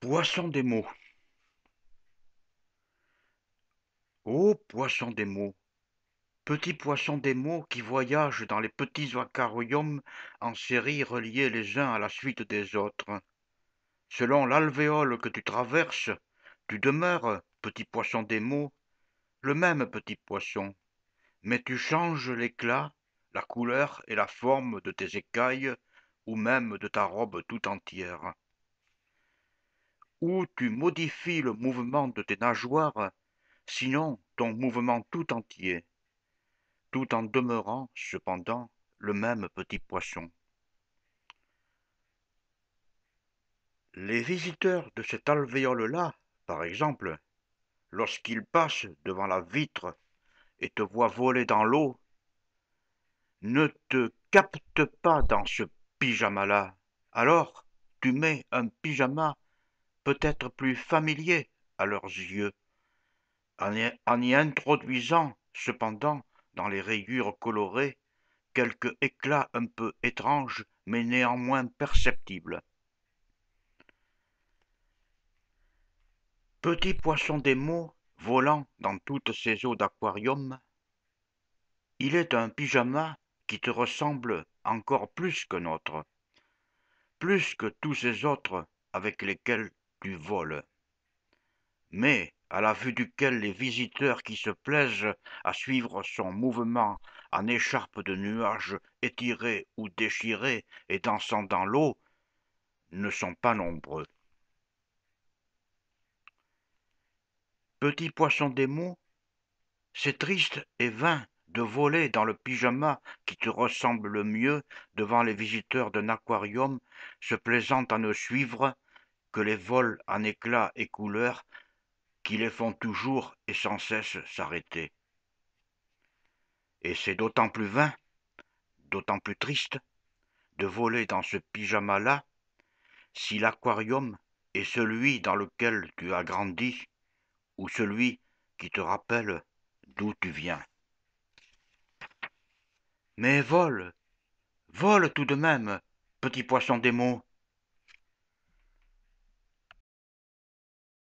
Poisson des mots. Ô oh, poisson des mots, petit poisson des mots qui voyage dans les petits aquariums en série reliés les uns à la suite des autres. Selon l'alvéole que tu traverses, tu demeures, petit poisson des mots, le même petit poisson, mais tu changes l'éclat, la couleur et la forme de tes écailles ou même de ta robe tout entière ou tu modifies le mouvement de tes nageoires, sinon ton mouvement tout entier, tout en demeurant cependant le même petit poisson. Les visiteurs de cet alvéole-là, par exemple, lorsqu'ils passent devant la vitre et te voient voler dans l'eau, ne te captent pas dans ce pyjama-là. Alors, tu mets un pyjama peut-être plus familier à leurs yeux en y introduisant cependant dans les rayures colorées quelque éclat un peu étrange mais néanmoins perceptible petit poisson des mots, volant dans toutes ces eaux d'aquarium il est un pyjama qui te ressemble encore plus que notre, plus que tous ces autres avec lesquels du vol mais à la vue duquel les visiteurs qui se plaisent à suivre son mouvement en écharpe de nuages étirés ou déchirés et dansant dans l'eau ne sont pas nombreux petit poisson démon, c'est triste et vain de voler dans le pyjama qui te ressemble le mieux devant les visiteurs d'un aquarium se plaisant à ne suivre que les vols en éclats et couleurs qui les font toujours et sans cesse s'arrêter et c'est d'autant plus vain d'autant plus triste de voler dans ce pyjama là si l'aquarium est celui dans lequel tu as grandi ou celui qui te rappelle d'où tu viens mais vole vole tout de même petit poisson